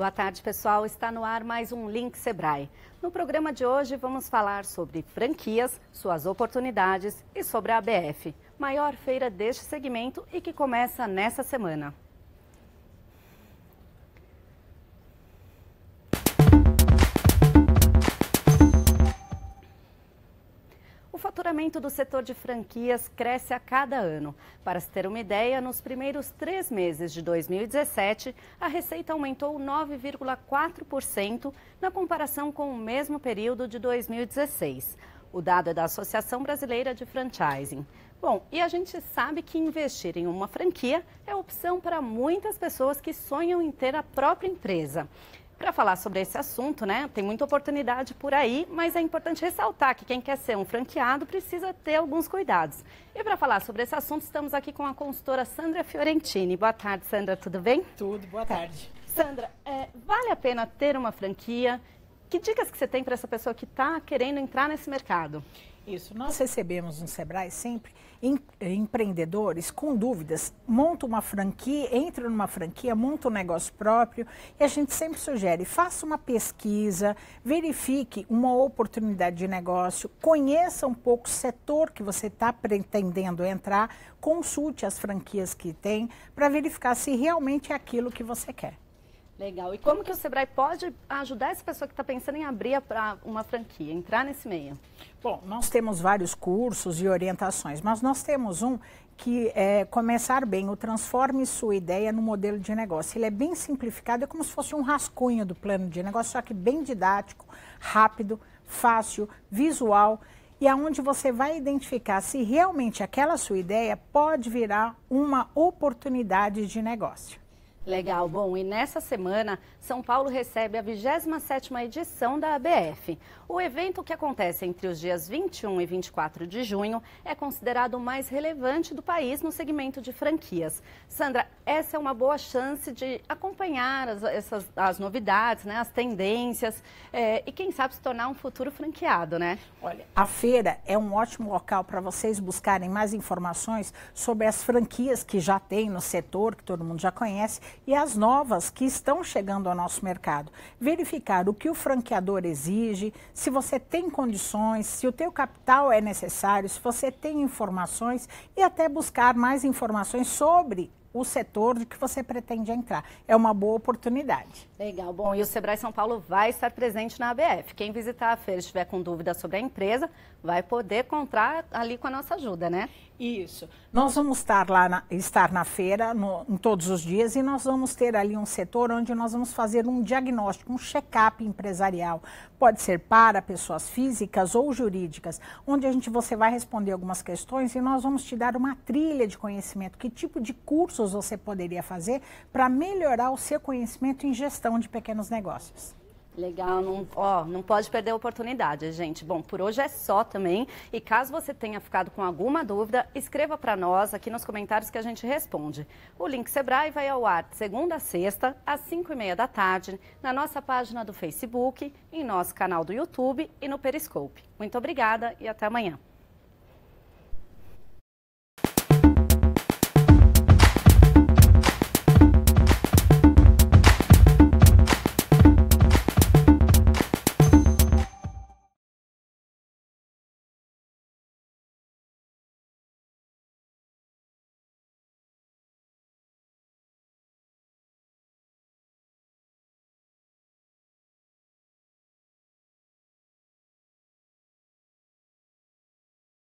Boa tarde, pessoal. Está no ar mais um Link Sebrae. No programa de hoje, vamos falar sobre franquias, suas oportunidades e sobre a ABF, maior feira deste segmento e que começa nessa semana. faturamento do setor de franquias cresce a cada ano. Para se ter uma ideia, nos primeiros três meses de 2017, a receita aumentou 9,4% na comparação com o mesmo período de 2016. O dado é da Associação Brasileira de Franchising. Bom, e a gente sabe que investir em uma franquia é opção para muitas pessoas que sonham em ter a própria empresa para falar sobre esse assunto, né? Tem muita oportunidade por aí, mas é importante ressaltar que quem quer ser um franqueado precisa ter alguns cuidados. E para falar sobre esse assunto, estamos aqui com a consultora Sandra Fiorentini. Boa tarde, Sandra, tudo bem? Tudo, boa tarde. Sandra, é, vale a pena ter uma franquia? Que dicas que você tem para essa pessoa que está querendo entrar nesse mercado? Isso. Nós recebemos no Sebrae sempre em, eh, empreendedores com dúvidas. Monta uma franquia, entra numa franquia, monta um negócio próprio e a gente sempre sugere: faça uma pesquisa, verifique uma oportunidade de negócio, conheça um pouco o setor que você está pretendendo entrar, consulte as franquias que tem para verificar se realmente é aquilo que você quer. Legal. E como, que o Sebrae pode ajudar essa pessoa que está pensando em abrir para uma franquia, entrar nesse meio? Bom, nós temos vários cursos e orientações, mas nós temos um que é começar bem, o transforme sua ideia no modelo de negócio. Ele é bem simplificado, é como se fosse um rascunho do plano de negócio, só que bem didático, rápido, fácil, visual e aonde você vai identificar se realmente aquela sua ideia pode virar uma oportunidade de negócio. Legal, bom, e nessa semana, São Paulo recebe a 27ª edição da ABF. O evento que acontece entre os dias 21 e 24 de junho é considerado o mais relevante do país no segmento de franquias. Sandra, essa é uma boa chance de acompanhar as, essas, as novidades, né, as tendências é, e quem sabe se tornar um futuro franqueado, né? Olha, a feira é um ótimo local para vocês buscarem mais informações sobre as franquias que já tem no setor, que todo mundo já conhece, e as novas que estão chegando ao nosso mercado. Verificar o que o franqueador exige, se você tem condições, se o teu capital é necessário, se você tem informações e até buscar mais informações sobre o setor de que você pretende entrar. É uma boa oportunidade. Legal. Bom, e o Sebrae São Paulo vai estar presente na ABF. Quem visitar a feira e estiver com dúvida sobre a empresa, vai poder contar ali com a nossa ajuda, né? Isso. Nós vamos estar lá, na, estar na feira no, em todos os dias e nós vamos ter ali um setor onde nós vamos fazer um diagnóstico, um check-up empresarial. Pode ser para pessoas físicas ou jurídicas, onde a gente você vai responder algumas questões e nós vamos te dar uma trilha de conhecimento, que tipo de curso cursos você poderia fazer para melhorar o seu conhecimento em gestão de pequenos negócios? Legal, não, ó, não pode perder a oportunidade, gente. Bom, por hoje é só também. E caso você tenha ficado com alguma dúvida, escreva para nós aqui nos comentários que a gente responde. O link Sebrae vai ao ar segunda a sexta, às 5 e meia da tarde, na nossa página do Facebook, em nosso canal do YouTube e no Periscope. Muito obrigada e até amanhã.